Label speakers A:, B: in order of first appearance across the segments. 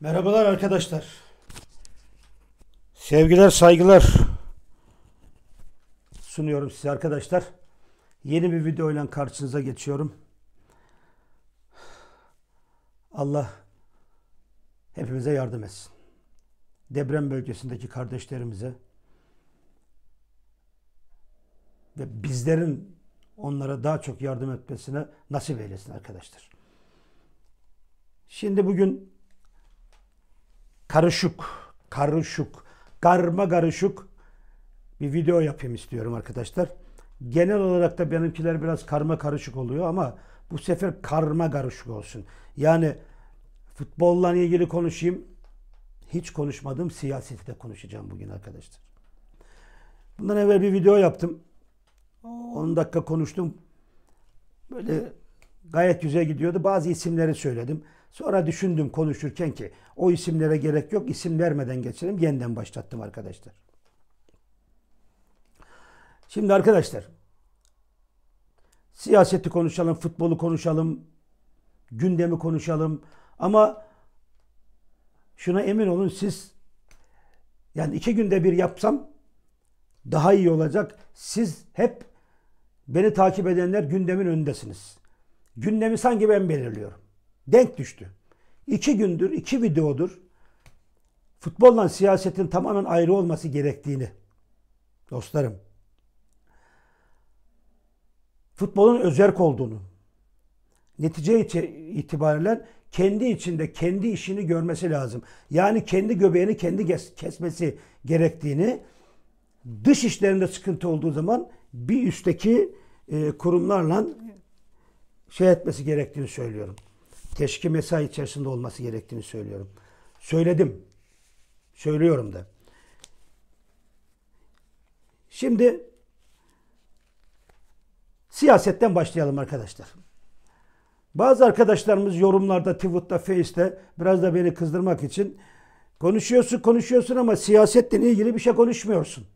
A: Merhabalar arkadaşlar. Sevgiler, saygılar sunuyorum size arkadaşlar. Yeni bir video ile karşınıza geçiyorum. Allah hepimize yardım etsin. Deprem bölgesindeki kardeşlerimize ve bizlerin onlara daha çok yardım etmesine nasip eylesin arkadaşlar. Şimdi bugün karışık, karışık, karma karışık bir video yapayım istiyorum arkadaşlar. Genel olarak da benimkiler biraz karma karışık oluyor ama bu sefer karma karışık olsun. Yani futbolla ilgili konuşayım. Hiç konuşmadığım siyaseti de konuşacağım bugün arkadaşlar. Bundan evvel bir video yaptım. 10 dakika konuştum. Böyle gayet güzel gidiyordu. Bazı isimleri söyledim. Sonra düşündüm konuşurken ki o isimlere gerek yok. isim vermeden geçelim. Yeniden başlattım arkadaşlar. Şimdi arkadaşlar siyaseti konuşalım, futbolu konuşalım, gündemi konuşalım ama şuna emin olun siz yani iki günde bir yapsam daha iyi olacak. Siz hep beni takip edenler gündemin önündesiniz. Gündemi sanki ben belirliyorum. Denk düştü. İki gündür, iki videodur futbolla siyasetin tamamen ayrı olması gerektiğini dostlarım futbolun özerk olduğunu netice itibariyle kendi içinde kendi işini görmesi lazım. Yani kendi göbeğini kendi kesmesi gerektiğini dış işlerinde sıkıntı olduğu zaman bir üstteki e, kurumlarla şey etmesi gerektiğini söylüyorum. Keşke mesai içerisinde olması gerektiğini söylüyorum. Söyledim. Söylüyorum da. Şimdi siyasetten başlayalım arkadaşlar. Bazı arkadaşlarımız yorumlarda, Twitter'da, Face'te biraz da beni kızdırmak için konuşuyorsun, konuşuyorsun ama siyasetle ilgili bir şey konuşmuyorsun.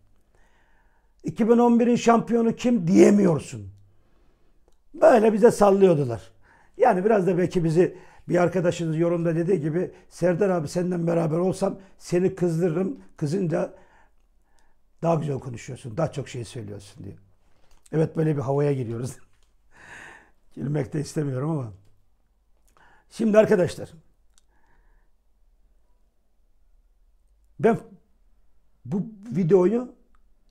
A: 2011'in şampiyonu kim diyemiyorsun. Böyle bize sallıyordular. Yani biraz da belki bizi bir arkadaşınız yorumda dediği gibi Serdar abi senden beraber olsam seni kızdırırım. Kızınca daha güzel konuşuyorsun, daha çok şey söylüyorsun diye Evet böyle bir havaya giriyoruz. Gülmek de istemiyorum ama. Şimdi arkadaşlar ben bu videoyu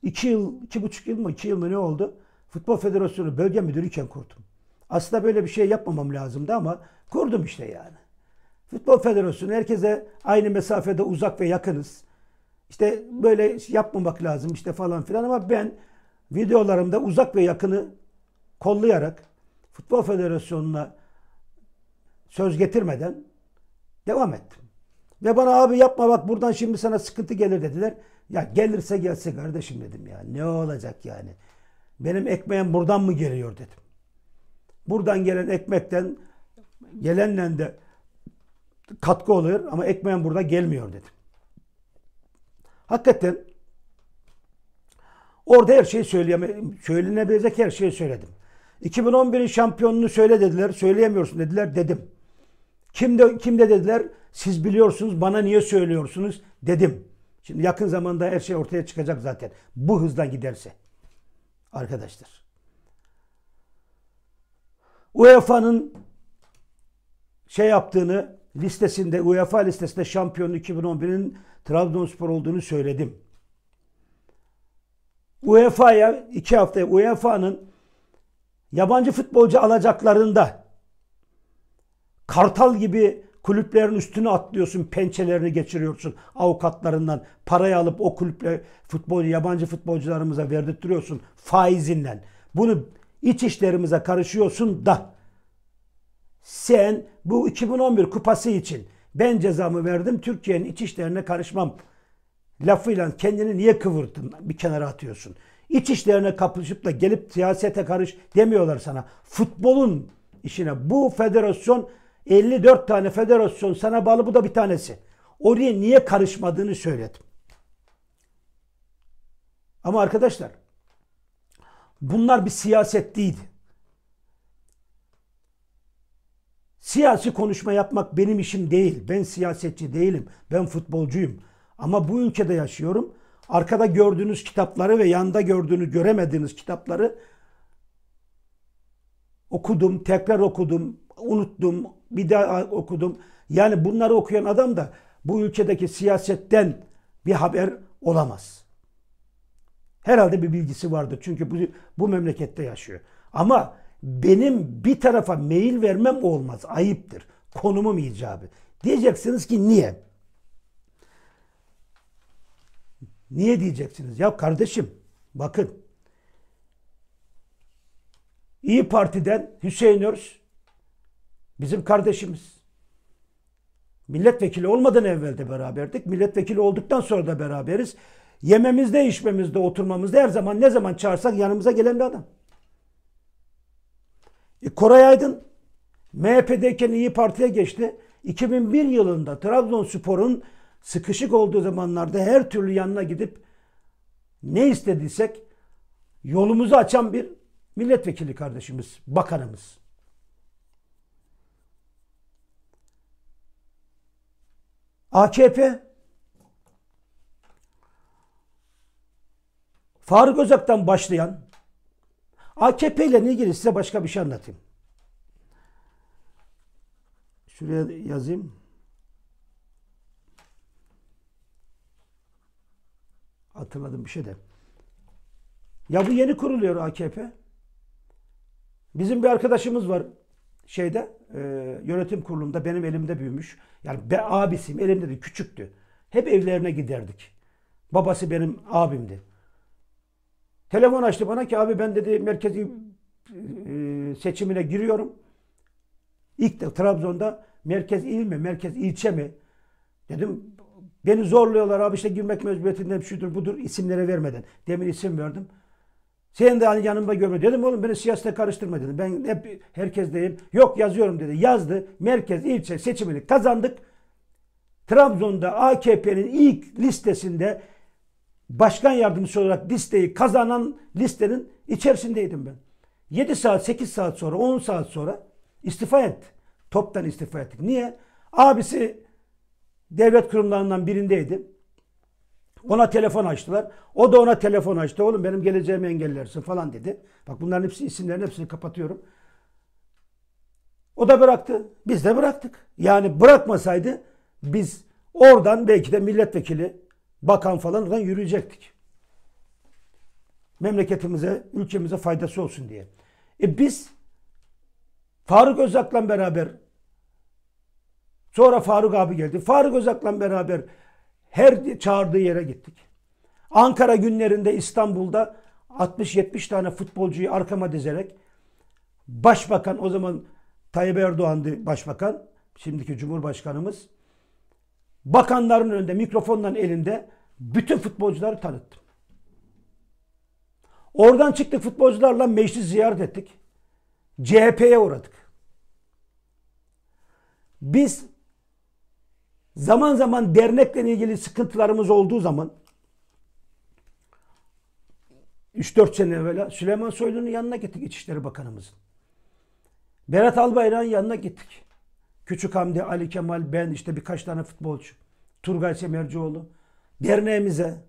A: iki yıl, iki buçuk yıl mı, iki yıl mı ne oldu? Futbol Federasyonu bölge müdürüyken kurdum. Aslında böyle bir şey yapmamam lazımdı ama kurdum işte yani. Futbol Federasyonu herkese aynı mesafede uzak ve yakınız. İşte böyle yapmamak lazım işte falan filan ama ben videolarımda uzak ve yakını kollayarak Futbol Federasyonu'na söz getirmeden devam ettim. Ve bana abi yapma bak buradan şimdi sana sıkıntı gelir dediler. Ya gelirse gelse kardeşim dedim ya. Ne olacak yani? Benim ekmeğim buradan mı geliyor dedim. Buradan gelen ekmekten gelenle de katkı oluyor ama ekmeğin burada gelmiyor dedim. Hakikaten orada her şeyi söyleyemem, söylenebilecek her şeyi söyledim. 2011'in şampiyonunu söyle dediler. Söyleyemiyorsun dediler. Dedim. Kimde kimde dediler? Siz biliyorsunuz bana niye söylüyorsunuz? Dedim. Şimdi yakın zamanda her şey ortaya çıkacak zaten. Bu hızla giderse. Arkadaşlar. UEFA'nın şey yaptığını listesinde UEFA listesinde şampiyon 2011'in Trabzonspor olduğunu söyledim. UEFA'ya iki haftaya UEFA'nın yabancı futbolcu alacaklarında kartal gibi kulüplerin üstüne atlıyorsun, pençelerini geçiriyorsun avukatlarından. Parayı alıp o kulüple futbolcu, yabancı futbolcularımıza verdirtiyorsun faizinden. Bunu iç işlerimize karışıyorsun da sen bu 2011 kupası için ben cezamı verdim Türkiye'nin iç işlerine karışmam lafıyla kendini niye kıvırdın bir kenara atıyorsun. İç işlerine kapışıp da gelip siyasete karış demiyorlar sana. Futbolun işine bu federasyon 54 tane federasyon sana bağlı bu da bir tanesi. Oraya niye karışmadığını söyledim. Ama arkadaşlar bunlar bir siyaset değildi. Siyasi konuşma yapmak benim işim değil. Ben siyasetçi değilim. Ben futbolcuyum. Ama bu ülkede yaşıyorum. Arkada gördüğünüz kitapları ve yanda gördüğünü göremediğiniz kitapları okudum, tekrar okudum, unuttum, bir daha okudum. Yani bunları okuyan adam da bu ülkedeki siyasetten bir haber olamaz. Herhalde bir bilgisi vardır. Çünkü bu, bu memlekette yaşıyor. Ama benim bir tarafa mail vermem olmaz. Ayıptır. Konumum icabı. Diyeceksiniz ki niye? Niye diyeceksiniz? Ya kardeşim bakın. İyi Parti'den Hüseyin Örs bizim kardeşimiz. Milletvekili olmadan evvel de beraberdik. Milletvekili olduktan sonra da beraberiz. Yememizde, içmemizde, oturmamızda her zaman ne zaman çağırsak yanımıza gelen bir adam. E, Koray Aydın MHP'deyken İyi Parti'ye geçti. 2001 yılında Trabzonspor'un sıkışık olduğu zamanlarda her türlü yanına gidip ne istediysek yolumuzu açan bir milletvekili kardeşimiz, bakanımız. AKP Faruk Özak'tan başlayan AKP ile ilgili size başka bir şey anlatayım. Şuraya yazayım. Hatırladım bir şey de. Ya bu yeni kuruluyor AKP. Bizim bir arkadaşımız var şeyde e, yönetim kurulunda benim elimde büyümüş. Yani be abisiyim elimde de küçüktü. Hep evlerine giderdik. Babası benim abimdi. Telefon açtı bana ki abi ben dedi merkezi e, seçimine giriyorum. İlk de Trabzon'da merkez il mi, merkez ilçe mi? Dedim beni zorluyorlar abi işte girmek mecburiyetinden şudur budur isimlere vermeden. Demin isim verdim. Sen de hani yanımda görme. Dedim oğlum beni siyasete karıştırma dedim. Ben hep herkesteyim. Yok yazıyorum dedi. Yazdı. Merkez ilçe seçimini kazandık. Trabzon'da AKP'nin ilk listesinde başkan yardımcısı olarak listeyi kazanan listenin içerisindeydim ben. 7 saat, 8 saat sonra, 10 saat sonra istifa etti. Toptan istifa ettik. Niye? Abisi devlet kurumlarından birindeydi. Ona telefon açtılar. O da ona telefon açtı. Oğlum benim geleceğimi engellersin falan dedi. Bak bunların hepsi isimlerin hepsini kapatıyorum. O da bıraktı. Biz de bıraktık. Yani bırakmasaydı biz oradan belki de milletvekili bakan falan yürüyecektik. Memleketimize, ülkemize faydası olsun diye. E biz Faruk Özak'la beraber sonra Faruk abi geldi. Faruk Özak'la beraber her çağırdığı yere gittik. Ankara günlerinde İstanbul'da 60-70 tane futbolcuyu arkama dizerek başbakan o zaman Tayyip Erdoğan'dı başbakan. Şimdiki Cumhurbaşkanımız Bakanların önünde, mikrofondan elinde bütün futbolcuları tanıttım. Oradan çıktık futbolcularla meclis ziyaret ettik. CHP'ye uğradık. Biz zaman zaman dernekle ilgili sıkıntılarımız olduğu zaman 3-4 sene evvel Süleyman Soylu'nun yanına gittik İçişleri Bakanımızın. Berat Albayrak'ın yanına gittik. Küçük Hamdi, Ali Kemal, ben işte birkaç tane futbolcu. Turgay Semercioğlu. Derneğimize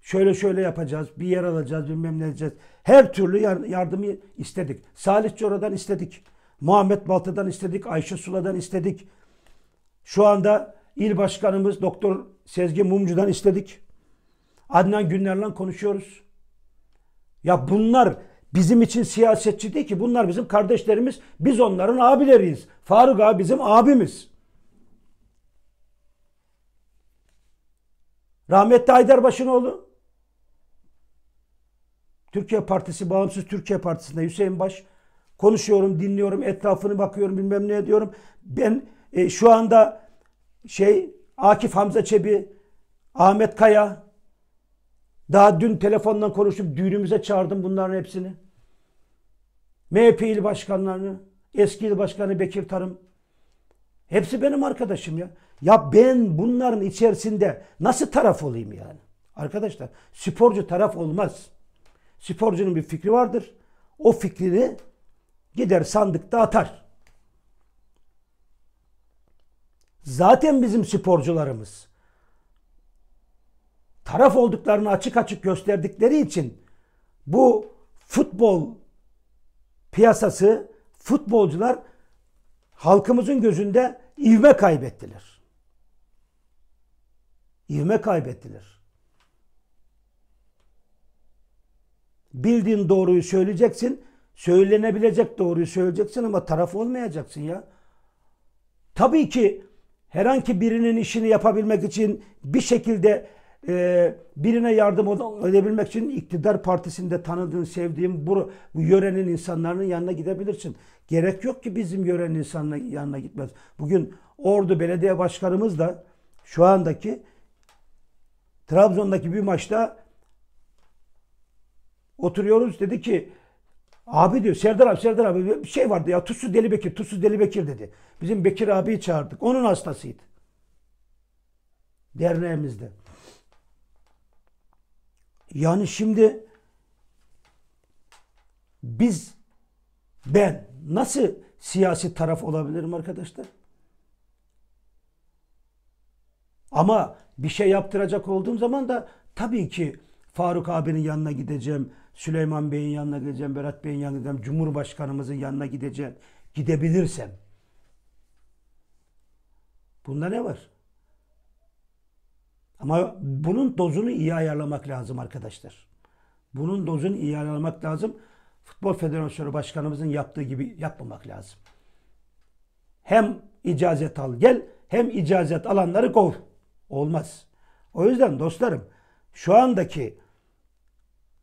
A: şöyle şöyle yapacağız, bir yer alacağız, bilmem ne edeceğiz. Her türlü yardımı istedik. Salih Cora'dan istedik. Muhammed Balta'dan istedik, Ayşe Sula'dan istedik. Şu anda il başkanımız Doktor Sezgi Mumcu'dan istedik. Adnan Günler'le konuşuyoruz. Ya bunlar bizim için siyasetçi değil ki. Bunlar bizim kardeşlerimiz. Biz onların abileriyiz. Faruk abi bizim abimiz. Rahmetli Haydar Başınoğlu. Türkiye Partisi, Bağımsız Türkiye Partisi'nde Hüseyin Baş. Konuşuyorum, dinliyorum, etrafını bakıyorum, bilmem ne diyorum. Ben e, şu anda şey Akif Hamza Çebi, Ahmet Kaya, daha dün telefondan konuşup düğünümüze çağırdım bunların hepsini. MHP il başkanlarını, eski il başkanı Bekir Tarım. Hepsi benim arkadaşım ya. Ya ben bunların içerisinde nasıl taraf olayım yani? Arkadaşlar sporcu taraf olmaz. Sporcunun bir fikri vardır. O fikrini gider sandıkta atar. Zaten bizim sporcularımız taraf olduklarını açık açık gösterdikleri için bu futbol piyasası, futbolcular halkımızın gözünde ivme kaybettiler. İvme kaybettiler. Bildiğin doğruyu söyleyeceksin. Söylenebilecek doğruyu söyleyeceksin ama taraf olmayacaksın ya. Tabii ki herhangi birinin işini yapabilmek için bir şekilde e, birine yardım edebilmek için iktidar partisinde tanıdığın, sevdiğin bu, bu yörenin insanların yanına gidebilirsin. Gerek yok ki bizim yörenin insanların yanına gitmez. Bugün Ordu Belediye Başkanımız da şu andaki Trabzon'daki bir maçta oturuyoruz dedi ki abi diyor Serdar abi Serdar abi bir şey vardı ya Tutsuz Deli Bekir Tutsuz Deli Bekir dedi. Bizim Bekir abiyi çağırdık. Onun hastasıydı. Derneğimizde. Yani şimdi biz ben nasıl siyasi taraf olabilirim arkadaşlar? Ama bir şey yaptıracak olduğum zaman da tabii ki Faruk abinin yanına gideceğim, Süleyman Bey'in yanına gideceğim, Berat Bey'in yanına gideceğim, Cumhurbaşkanımızın yanına gideceğim, gidebilirsem. Bunda ne var? Ama bunun dozunu iyi ayarlamak lazım arkadaşlar. Bunun dozunu iyi ayarlamak lazım. Futbol Federasyonu Başkanımızın yaptığı gibi yapmamak lazım. Hem icazet al gel hem icazet alanları kov. Olmaz. O yüzden dostlarım şu andaki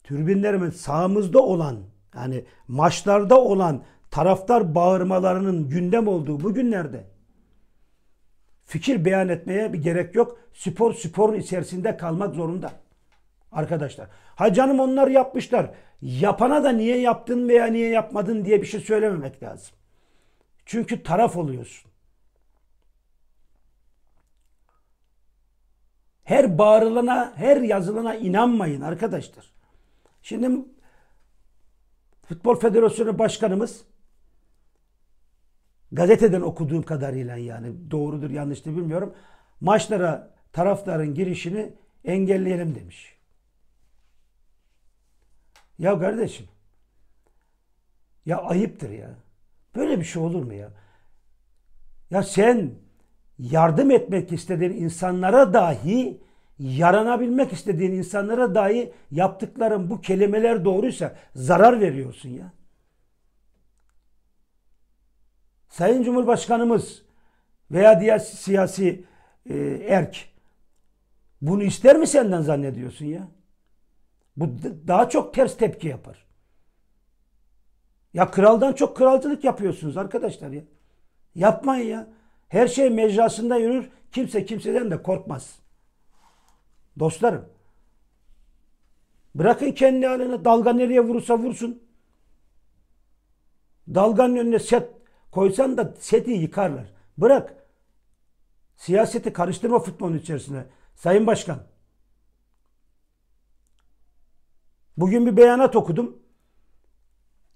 A: türbinlerimiz sağımızda olan yani maçlarda olan taraftar bağırmalarının gündem olduğu bu günlerde fikir beyan etmeye bir gerek yok. Spor sporun içerisinde kalmak zorunda. Arkadaşlar. Ha canım onlar yapmışlar. Yapana da niye yaptın veya niye yapmadın diye bir şey söylememek lazım. Çünkü taraf oluyorsun. Her bağırılana, her yazılana inanmayın arkadaşlar. Şimdi Futbol Federasyonu Başkanımız gazeteden okuduğum kadarıyla yani doğrudur yanlıştır bilmiyorum. Maçlara taraftarın girişini engelleyelim demiş. Ya kardeşim ya ayıptır ya. Böyle bir şey olur mu ya? Ya sen yardım etmek istediğin insanlara dahi yaranabilmek istediğin insanlara dahi yaptıkların bu kelimeler doğruysa zarar veriyorsun ya. Sayın Cumhurbaşkanımız veya diğer siyasi e, erk bunu ister mi senden zannediyorsun ya? Bu daha çok ters tepki yapar. Ya kraldan çok kralcılık yapıyorsunuz arkadaşlar ya. Yapmayın ya. Her şey mecrasında yürür. Kimse kimseden de korkmaz. Dostlarım. Bırakın kendi haline dalga nereye vurursa vursun. Dalganın önüne set Koysan da seti yıkarlar. Bırak. Siyaseti karıştırma futbolun içerisine. Sayın Başkan. Bugün bir beyanat okudum.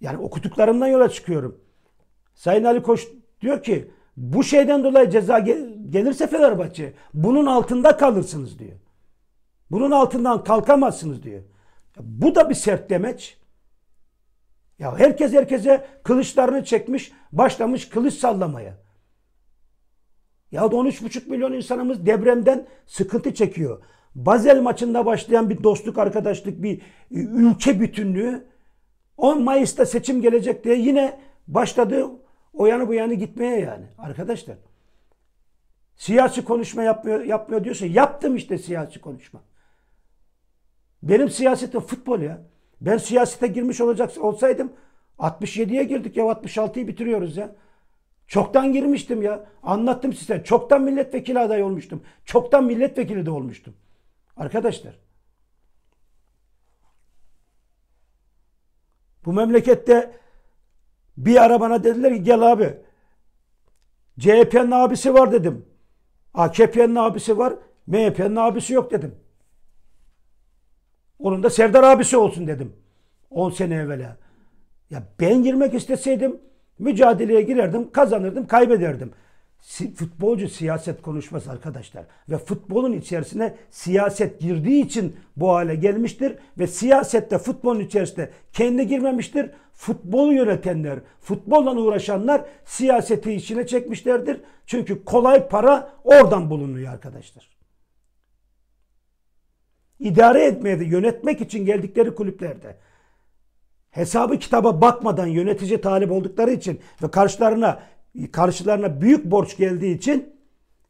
A: Yani okuduklarımdan yola çıkıyorum. Sayın Ali Koç diyor ki bu şeyden dolayı ceza gelirse Fenerbahçe bunun altında kalırsınız diyor. Bunun altından kalkamazsınız diyor. Bu da bir sert demeç. Ya herkes herkese kılıçlarını çekmiş, başlamış kılıç sallamaya. Ya da 13,5 milyon insanımız depremden sıkıntı çekiyor. Bazel maçında başlayan bir dostluk, arkadaşlık, bir ülke bütünlüğü 10 Mayıs'ta seçim gelecek diye yine başladı o yanı bu yanı gitmeye yani arkadaşlar. Siyasi konuşma yapmıyor, yapmıyor diyorsa yaptım işte siyasi konuşma. Benim siyasetim futbol ya. Ben siyasete girmiş olacak olsaydım 67'ye girdik ya 66'yı bitiriyoruz ya. Çoktan girmiştim ya. Anlattım size. Çoktan milletvekili aday olmuştum. Çoktan milletvekili de olmuştum. Arkadaşlar. Bu memlekette bir ara bana dediler ki gel abi. CHP'nin abisi var dedim. AKP'nin abisi var. MHP'nin abisi yok dedim. Onun da Serdar abisi olsun dedim. 10 sene evvela. Ya ben girmek isteseydim mücadeleye girerdim, kazanırdım, kaybederdim. Si futbolcu siyaset konuşmaz arkadaşlar. Ve futbolun içerisine siyaset girdiği için bu hale gelmiştir. Ve siyasette futbolun içerisinde kendi girmemiştir. Futbolu yönetenler, futbolla uğraşanlar siyaseti içine çekmişlerdir. Çünkü kolay para oradan bulunuyor arkadaşlar idare etmeye de yönetmek için geldikleri kulüplerde hesabı kitaba bakmadan yönetici talip oldukları için ve karşılarına karşılarına büyük borç geldiği için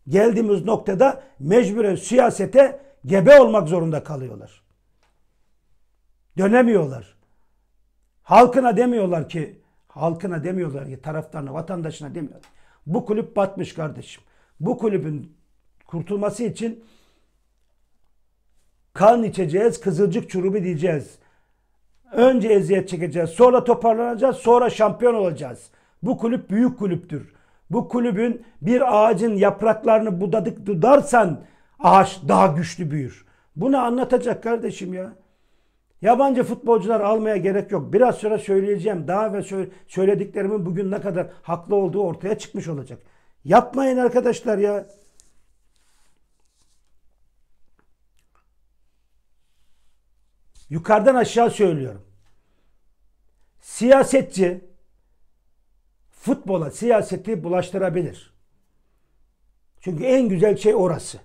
A: geldiğimiz noktada mecburen siyasete gebe olmak zorunda kalıyorlar. Dönemiyorlar. Halkına demiyorlar ki halkına demiyorlar ki taraftarına, vatandaşına demiyorlar. Bu kulüp batmış kardeşim. Bu kulübün kurtulması için Kan içeceğiz, kızılcık çurubu diyeceğiz. Önce eziyet çekeceğiz, sonra toparlanacağız, sonra şampiyon olacağız. Bu kulüp büyük kulüptür. Bu kulübün bir ağacın yapraklarını budadık dudarsan ağaç daha güçlü büyür. Bunu anlatacak kardeşim ya. Yabancı futbolcular almaya gerek yok. Biraz sonra söyleyeceğim. Daha ve söylediklerimin bugün ne kadar haklı olduğu ortaya çıkmış olacak. Yapmayın arkadaşlar ya. Yukarıdan aşağı söylüyorum. Siyasetçi futbola siyaseti bulaştırabilir. Çünkü en güzel şey orası.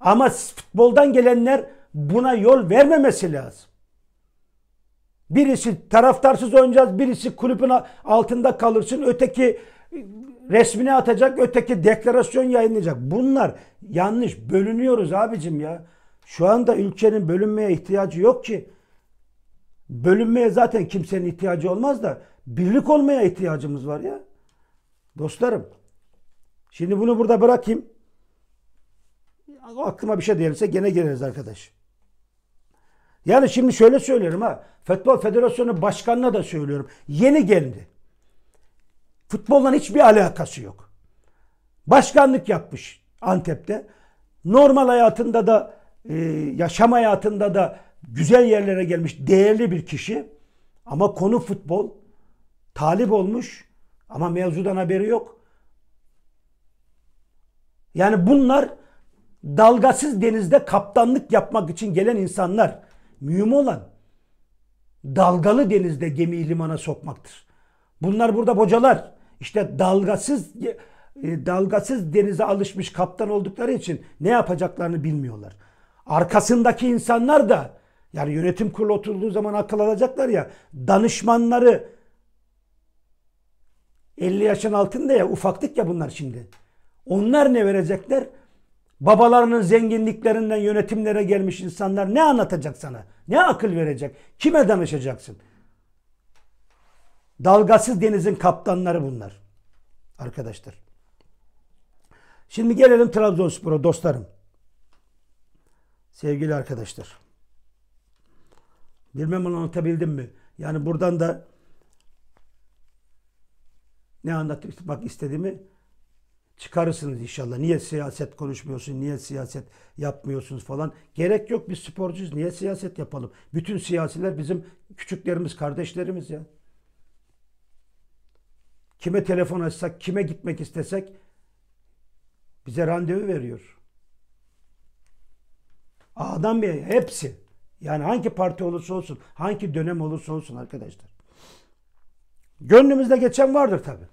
A: Ama futboldan gelenler buna yol vermemesi lazım. Birisi taraftarsız oynayacağız, birisi kulübün altında kalırsın, öteki resmini atacak, öteki deklarasyon yayınlayacak. Bunlar yanlış. Bölünüyoruz abicim ya. Şu anda ülkenin bölünmeye ihtiyacı yok ki. Bölünmeye zaten kimsenin ihtiyacı olmaz da birlik olmaya ihtiyacımız var ya. Dostlarım. Şimdi bunu burada bırakayım. Aklıma bir şey gelirse gene geliriz arkadaş. Yani şimdi şöyle söylüyorum ha. Futbol Federasyonu Başkanı'na da söylüyorum. Yeni geldi. Futboldan hiçbir alakası yok. Başkanlık yapmış Antep'te. Normal hayatında da ee, yaşam hayatında da güzel yerlere gelmiş değerli bir kişi. Ama konu futbol. Talip olmuş ama mevzudan haberi yok. Yani bunlar dalgasız denizde kaptanlık yapmak için gelen insanlar. Mühim olan dalgalı denizde gemiyi limana sokmaktır. Bunlar burada bocalar. İşte dalgasız e, dalgasız denize alışmış kaptan oldukları için ne yapacaklarını bilmiyorlar. Arkasındaki insanlar da yani yönetim kurulu oturduğu zaman akıl alacaklar ya danışmanları 50 yaşın altında ya ufaklık ya bunlar şimdi. Onlar ne verecekler? Babalarının zenginliklerinden yönetimlere gelmiş insanlar ne anlatacak sana? Ne akıl verecek? Kime danışacaksın? Dalgasız denizin kaptanları bunlar. Arkadaşlar. Şimdi gelelim Trabzonspor'a dostlarım. Sevgili arkadaşlar. Bilmem onu anlatabildim mi? Yani buradan da ne anlatmak istediğimi çıkarırsınız inşallah. Niye siyaset konuşmuyorsun, niye siyaset yapmıyorsunuz falan. Gerek yok biz sporcuyuz, niye siyaset yapalım? Bütün siyasiler bizim küçüklerimiz, kardeşlerimiz ya. Kime telefon açsak, kime gitmek istesek bize randevu veriyor. A'dan B'ye hepsi. Yani hangi parti olursa olsun, hangi dönem olursa olsun arkadaşlar. Gönlümüzde geçen vardır tabi.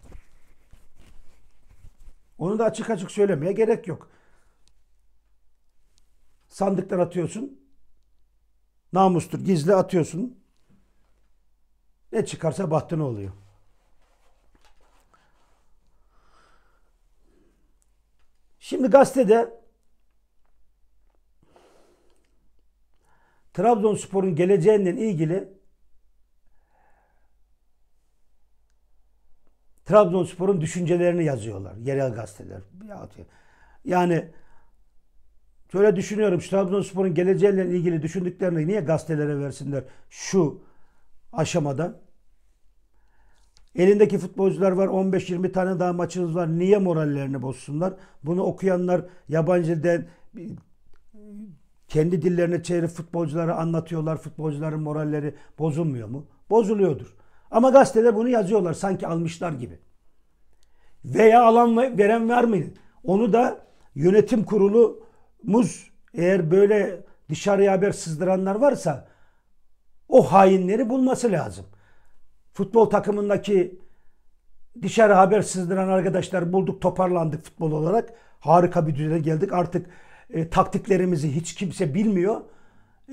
A: Onu da açık açık söylemeye gerek yok. Sandıktan atıyorsun. Namustur, gizli atıyorsun. Ne çıkarsa bahtına oluyor. Şimdi gazetede Trabzonspor'un geleceğinden ilgili Trabzonspor'un düşüncelerini yazıyorlar yerel gazeteler. Yani şöyle düşünüyorum Trabzonspor'un geleceğiyle ilgili düşündüklerini niye gazetelere versinler şu aşamada? Elindeki futbolcular var 15-20 tane daha maçınız var. Niye morallerini bozsunlar? Bunu okuyanlar yabancı den kendi dillerine çevirip futbolcuları anlatıyorlar. Futbolcuların moralleri bozulmuyor mu? Bozuluyordur. Ama gazetede bunu yazıyorlar sanki almışlar gibi. Veya alan veren vermeyin. Onu da yönetim kurulu kurulumuz eğer böyle dışarıya haber sızdıranlar varsa o hainleri bulması lazım. Futbol takımındaki dışarı haber sızdıran arkadaşlar bulduk toparlandık futbol olarak. Harika bir düzeye geldik. Artık e, taktiklerimizi hiç kimse bilmiyor.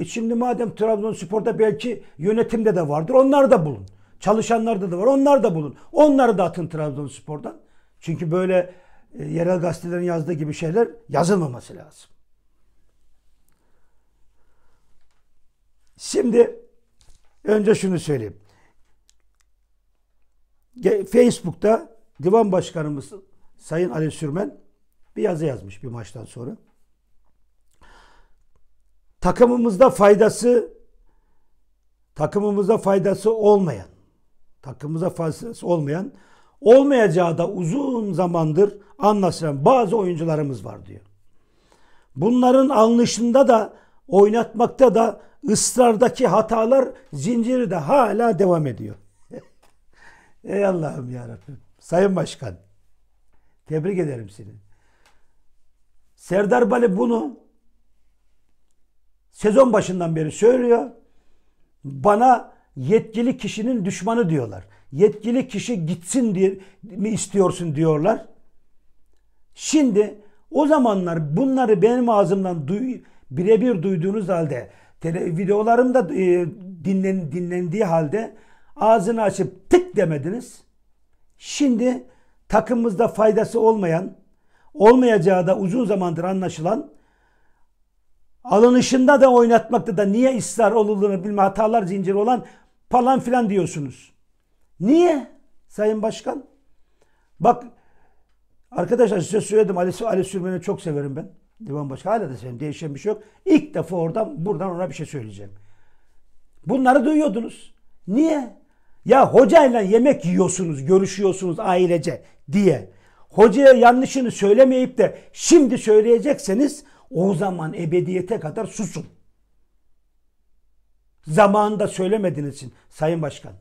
A: E şimdi madem Trabzonspor'da belki yönetimde de vardır. Onlar da bulun. Çalışanlarda da var. Onlar da bulun. Onları da atın Trabzonspor'dan. Çünkü böyle e, yerel gazetelerin yazdığı gibi şeyler yazılmaması lazım. Şimdi önce şunu söyleyeyim. Facebook'ta Divan Başkanımız Sayın Ali Sürmen bir yazı yazmış bir maçtan sonra takımımızda faydası takımımızda faydası olmayan takımımıza faydası olmayan olmayacağı da uzun zamandır anlaşılan bazı oyuncularımız var diyor. Bunların alınışında da oynatmakta da ısrardaki hatalar zinciri de hala devam ediyor. Ey Allah'ım yarabbim. Sayın Başkan. Tebrik ederim seni. Serdar Bali bunu sezon başından beri söylüyor. Bana yetkili kişinin düşmanı diyorlar. Yetkili kişi gitsin diye mi istiyorsun diyorlar. Şimdi o zamanlar bunları benim ağzımdan duy, birebir duyduğunuz halde videolarımda e, dinlen, dinlendiği halde ağzını açıp tık demediniz. Şimdi takımımızda faydası olmayan, olmayacağı da uzun zamandır anlaşılan alınışında da oynatmakta da niye ısrar olunduğunu bilme hatalar zinciri olan falan filan diyorsunuz. Niye Sayın Başkan? Bak arkadaşlar size söyledim Ali, Ali Sürmen'i çok severim ben. Divan başkan hala da severim değişen bir şey yok. İlk defa oradan buradan ona bir şey söyleyeceğim. Bunları duyuyordunuz. Niye? Ya hocayla yemek yiyorsunuz, görüşüyorsunuz ailece diye. Hocaya yanlışını söylemeyip de şimdi söyleyecekseniz o zaman ebediyete kadar susun. Zamanında söylemediğiniz için Sayın Başkan.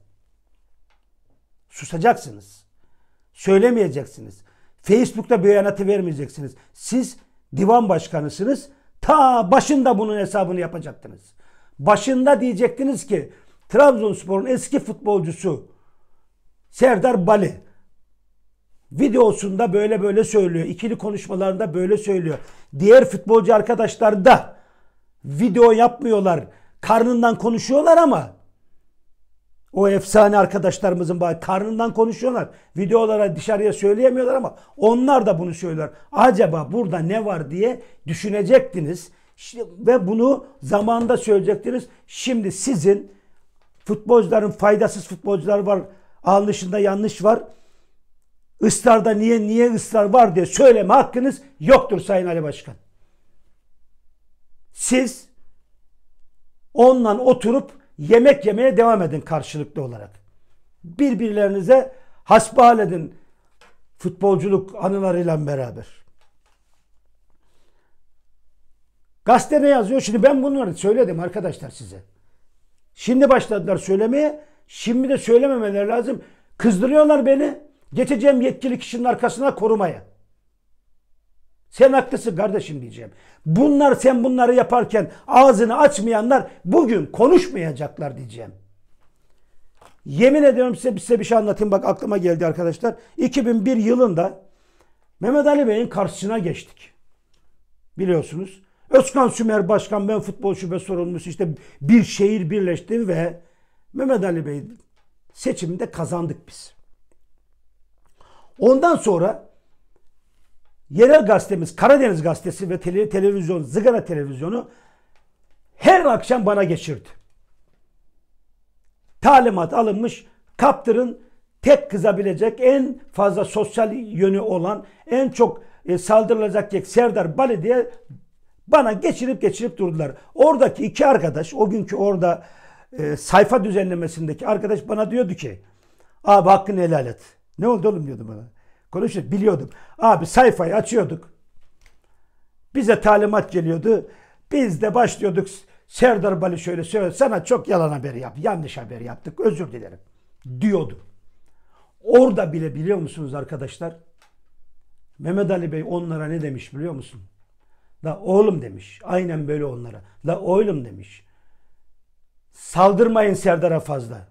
A: Susacaksınız. Söylemeyeceksiniz. Facebook'ta beyanatı vermeyeceksiniz. Siz divan başkanısınız. Ta başında bunun hesabını yapacaktınız. Başında diyecektiniz ki Trabzonspor'un eski futbolcusu Serdar Bali videosunda böyle böyle söylüyor. İkili konuşmalarında böyle söylüyor. Diğer futbolcu arkadaşlar da video yapmıyorlar. Karnından konuşuyorlar ama o efsane arkadaşlarımızın bari karnından konuşuyorlar. Videolara dışarıya söyleyemiyorlar ama onlar da bunu söylüyorlar. Acaba burada ne var diye düşünecektiniz. Ve bunu zamanda söyleyecektiniz. Şimdi sizin futbolcuların faydasız futbolcular var. Anlaşında yanlış var Israrda niye niye ısrar var diye söyleme hakkınız yoktur Sayın Ali Başkan. Siz onunla oturup yemek yemeye devam edin karşılıklı olarak. Birbirlerinize hasbihal edin futbolculuk anılarıyla beraber. Gazete ne yazıyor? Şimdi ben bunları söyledim arkadaşlar size. Şimdi başladılar söylemeye. Şimdi de söylememeler lazım. Kızdırıyorlar beni. Geçeceğim yetkili kişinin arkasına korumaya. Sen haklısın kardeşim diyeceğim. Bunlar sen bunları yaparken ağzını açmayanlar bugün konuşmayacaklar diyeceğim. Yemin ediyorum size, size bir şey anlatayım. Bak aklıma geldi arkadaşlar. 2001 yılında Mehmet Ali Bey'in karşısına geçtik. Biliyorsunuz. Özkan Sümer Başkan ben futbol şube sorumlusu işte bir şehir birleşti ve Mehmet Ali Bey seçimde kazandık biz. Ondan sonra yerel gazetemiz Karadeniz Gazetesi ve tele, televizyon Zıgara Televizyonu her akşam bana geçirdi. Talimat alınmış kaptırın tek kızabilecek en fazla sosyal yönü olan en çok e, saldırılacak tek Serdar Bali diye bana geçirip geçirip durdular. Oradaki iki arkadaş o günkü orada e, sayfa düzenlemesindeki arkadaş bana diyordu ki abi hakkını helal et. Ne oldu oğlum diyordum bana. Konuşuyor, biliyordum. Abi sayfayı açıyorduk. Bize talimat geliyordu. Biz de başlıyorduk. Serdar Bali şöyle söylüyor. Sana çok yalan haber yap. Yanlış haber yaptık. Özür dilerim. Diyordu. Orada bile biliyor musunuz arkadaşlar? Mehmet Ali Bey onlara ne demiş biliyor musun? La oğlum demiş. Aynen böyle onlara. La oğlum demiş. Saldırmayın Serdar'a fazla.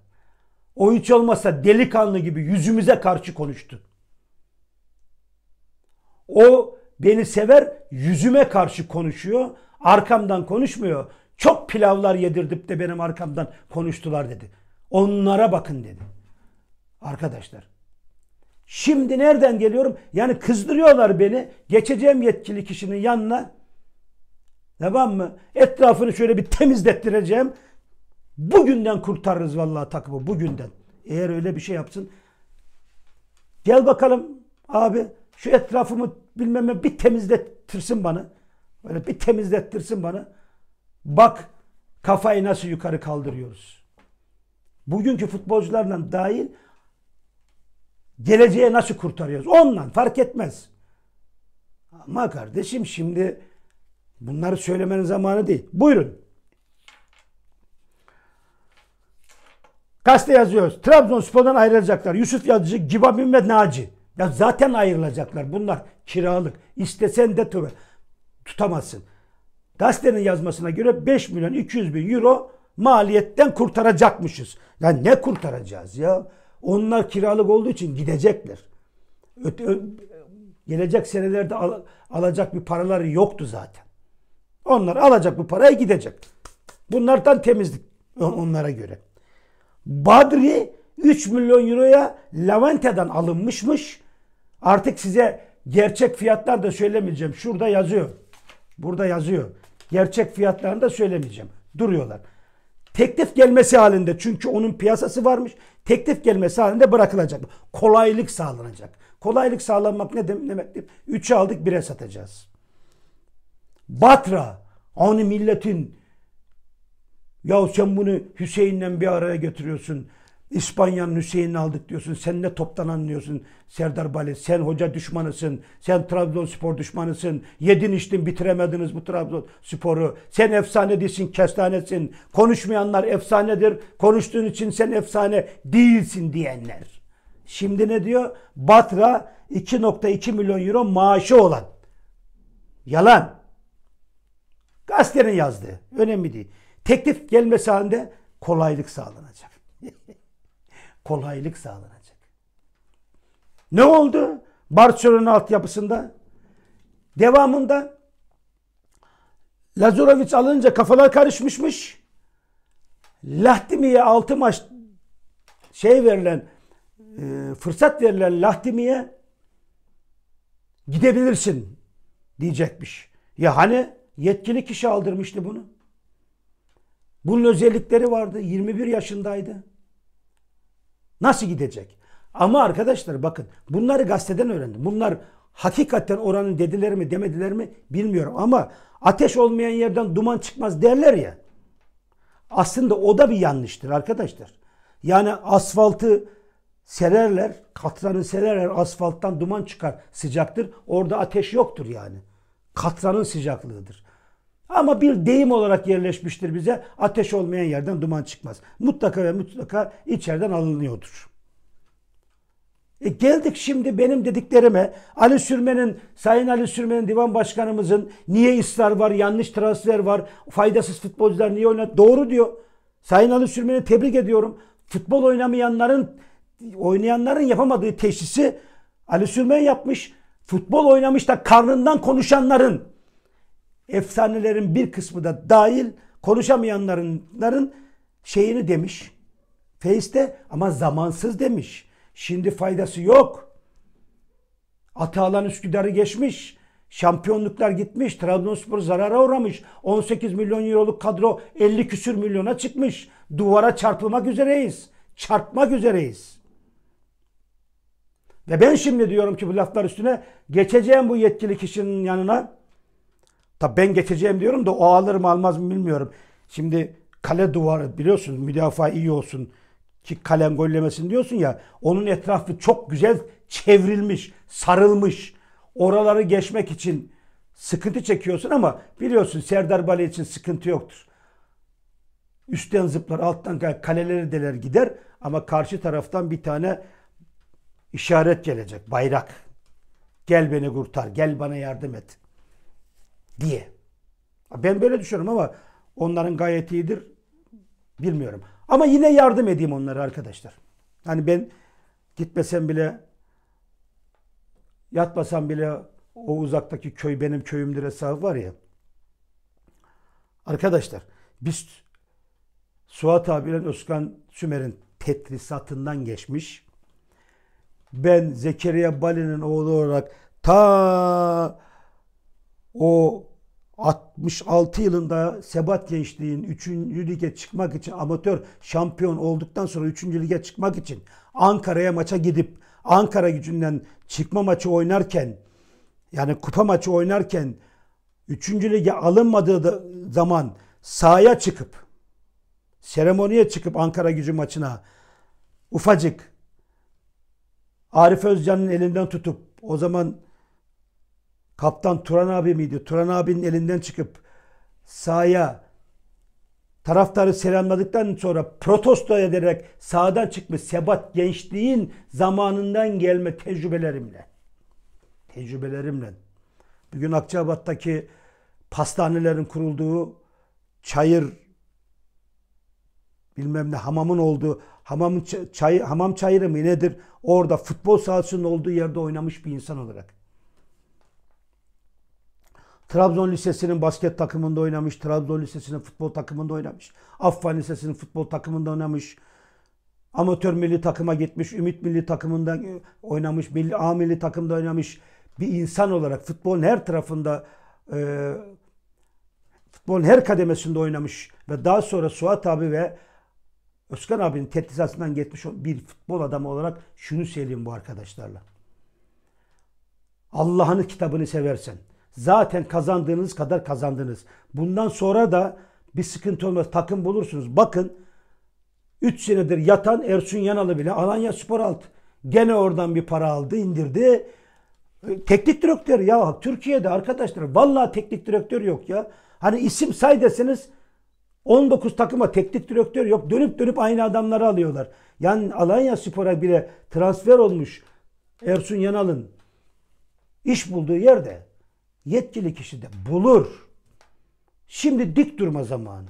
A: O hiç olmazsa delikanlı gibi yüzümüze karşı konuştu. O beni sever yüzüme karşı konuşuyor. Arkamdan konuşmuyor. Çok pilavlar yedirdip de benim arkamdan konuştular dedi. Onlara bakın dedi. Arkadaşlar. Şimdi nereden geliyorum? Yani kızdırıyorlar beni. Geçeceğim yetkili kişinin yanına. Tamam mı? Etrafını şöyle bir temizlettireceğim. Bugünden kurtarırız vallahi takımı bugünden. Eğer öyle bir şey yapsın. Gel bakalım abi şu etrafımı bilmem ne bir temizlettirsin bana. Böyle bir temizlettirsin bana. Bak kafayı nasıl yukarı kaldırıyoruz. Bugünkü futbolcularla dahil geleceğe nasıl kurtarıyoruz? Ondan fark etmez. Ama kardeşim şimdi bunları söylemenin zamanı değil. Buyurun. Gazete yazıyoruz. Trabzonspor'dan ayrılacaklar. Yusuf Yazıcı, Gibabim ve Naci. Ya zaten ayrılacaklar. Bunlar kiralık. İstesen de tövbe tutamazsın. Gazetenin yazmasına göre 5 milyon 200 bin euro maliyetten kurtaracakmışız. Ya ne kurtaracağız ya? Onlar kiralık olduğu için gidecekler. Öte, gelecek senelerde al, alacak bir paraları yoktu zaten. Onlar alacak bu paraya gidecek. Bunlardan temizlik onlara göre. Badri 3 milyon euroya Levente'den alınmışmış. Artık size gerçek fiyatlar da söylemeyeceğim. Şurada yazıyor. Burada yazıyor. Gerçek fiyatlarını da söylemeyeceğim. Duruyorlar. Teklif gelmesi halinde çünkü onun piyasası varmış. Teklif gelmesi halinde bırakılacak. Kolaylık sağlanacak. Kolaylık sağlanmak ne demek? 3'e aldık 1'e satacağız. Batra onu milletin ya sen bunu Hüseyin'le bir araya getiriyorsun. İspanya'nın Hüseyin'i aldık diyorsun. Sen ne toptan anlıyorsun Serdar Bale? Sen hoca düşmanısın. Sen Trabzonspor düşmanısın. Yedin içtin bitiremediniz bu Trabzonspor'u. Sen efsane değilsin, kestanesin. Konuşmayanlar efsanedir. Konuştuğun için sen efsane değilsin diyenler. Şimdi ne diyor? Batra 2.2 milyon euro maaşı olan. Yalan. Gazetenin yazdı. Önemli değil teklif gelmesi halinde kolaylık sağlanacak. kolaylık sağlanacak. Ne oldu? Barcelona altyapısında devamında Lazoravic alınca kafalar karışmışmış. Lahtimi'ye 6 maç şey verilen e, fırsat verilen Lahtimi'ye gidebilirsin diyecekmiş. Ya hani yetkili kişi aldırmıştı bunu? Bunun özellikleri vardı. 21 yaşındaydı. Nasıl gidecek? Ama arkadaşlar bakın bunları gazeteden öğrendim. Bunlar hakikaten oranın dediler mi demediler mi bilmiyorum ama ateş olmayan yerden duman çıkmaz derler ya. Aslında o da bir yanlıştır arkadaşlar. Yani asfaltı sererler, katranı sererler asfalttan duman çıkar sıcaktır. Orada ateş yoktur yani. Katranın sıcaklığıdır. Ama bir deyim olarak yerleşmiştir bize. Ateş olmayan yerden duman çıkmaz. Mutlaka ve mutlaka içeriden alınıyordur. E geldik şimdi benim dediklerime. Ali Sürmen'in, Sayın Ali Sürmen'in divan başkanımızın niye ısrar var, yanlış transfer var, faydasız futbolcular niye oynar? Doğru diyor. Sayın Ali Sürmen'i tebrik ediyorum. Futbol oynamayanların, oynayanların yapamadığı teşhisi Ali Sürmen yapmış. Futbol oynamış da karnından konuşanların efsanelerin bir kısmı da dahil konuşamayanların şeyini demiş. Feiste ama zamansız demiş. Şimdi faydası yok. Atalan Üsküdar'ı geçmiş. Şampiyonluklar gitmiş. Trabzonspor zarara uğramış. 18 milyon euroluk kadro 50 küsür milyona çıkmış. Duvara çarpılmak üzereyiz. Çarpmak üzereyiz. Ve ben şimdi diyorum ki bu laflar üstüne geçeceğim bu yetkili kişinin yanına. Tabi ben geçeceğim diyorum da o alır mı almaz mı bilmiyorum. Şimdi kale duvarı biliyorsun müdafaa iyi olsun ki kalen gollemesin diyorsun ya. Onun etrafı çok güzel çevrilmiş, sarılmış. Oraları geçmek için sıkıntı çekiyorsun ama biliyorsun Serdar Bale için sıkıntı yoktur. Üstten zıplar, alttan kaleleri deler gider ama karşı taraftan bir tane işaret gelecek, bayrak. Gel beni kurtar, gel bana yardım et diye. Ben böyle düşünüyorum ama onların gayet iyidir bilmiyorum. Ama yine yardım edeyim onlara arkadaşlar. Hani ben gitmesem bile yatmasam bile o uzaktaki köy benim köyümdür hesabı var ya. Arkadaşlar biz Suat abiyle Özkan Sümer'in tetrisatından geçmiş. Ben Zekeriya Bali'nin oğlu olarak ta o 66 yılında Sebat Gençliğin 3. lige çıkmak için amatör şampiyon olduktan sonra 3. lige çıkmak için Ankara'ya maça gidip Ankara gücünden çıkma maçı oynarken yani kupa maçı oynarken 3. lige alınmadığı zaman sahaya çıkıp seremoniye çıkıp Ankara gücü maçına ufacık Arif Özcan'ın elinden tutup o zaman Kaptan Turan abi miydi? Turan abinin elinden çıkıp sahaya taraftarı selamladıktan sonra protesto ederek sağdan çıkmış Sebat gençliğin zamanından gelme tecrübelerimle. Tecrübelerimle. Bugün Akçabat'taki pastanelerin kurulduğu çayır bilmem ne hamamın olduğu hamamın çay, hamam çayırı mı nedir? Orada futbol sahasının olduğu yerde oynamış bir insan olarak. Trabzon Lisesi'nin basket takımında oynamış. Trabzon Lisesi'nin futbol takımında oynamış. Affan Lisesi'nin futbol takımında oynamış. Amatör milli takıma gitmiş. Ümit milli takımında e, oynamış. Milli A milli takımda oynamış. Bir insan olarak futbolun her tarafında e, futbolun her kademesinde oynamış ve daha sonra Suat abi ve Özkan abinin tetkizasından geçmiş bir futbol adamı olarak şunu söyleyeyim bu arkadaşlarla. Allah'ın kitabını seversen, Zaten kazandığınız kadar kazandınız. Bundan sonra da bir sıkıntı olmaz. Takım bulursunuz. Bakın 3 senedir yatan Ersun Yanalı bile Alanya Spor aldı. Gene oradan bir para aldı, indirdi. Teknik direktör ya Türkiye'de arkadaşlar vallahi teknik direktör yok ya. Hani isim say deseniz 19 takıma teknik direktör yok. Dönüp dönüp aynı adamları alıyorlar. Yani Alanya Spor'a bile transfer olmuş Ersun Yanal'ın iş bulduğu yerde yetkili kişi de bulur. Şimdi dik durma zamanı.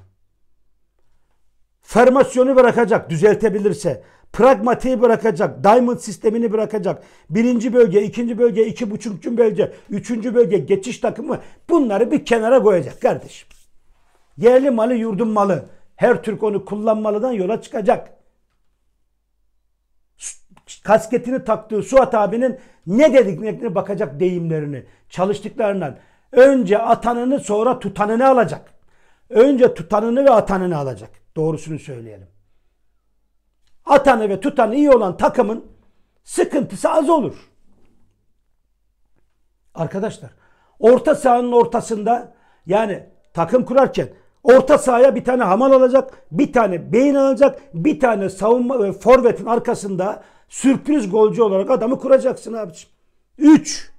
A: Formasyonu bırakacak düzeltebilirse. Pragmatiği bırakacak. Diamond sistemini bırakacak. Birinci bölge, ikinci bölge, iki buçukçu bölge, üçüncü bölge, geçiş takımı. Bunları bir kenara koyacak kardeşim. Yerli malı, yurdun malı. Her Türk onu kullanmalıdan yola çıkacak kasketini taktığı Suat abinin ne dediklerine bakacak deyimlerini, çalıştıklarından. Önce atanını sonra tutanını alacak. Önce tutanını ve atanını alacak. Doğrusunu söyleyelim. Atanı ve tutanı iyi olan takımın sıkıntısı az olur. Arkadaşlar orta sahanın ortasında yani takım kurarken orta sahaya bir tane hamal alacak, bir tane beyin alacak, bir tane savunma e, forvetin arkasında Sürpriz golcü olarak adamı kuracaksın abiciğim. 3.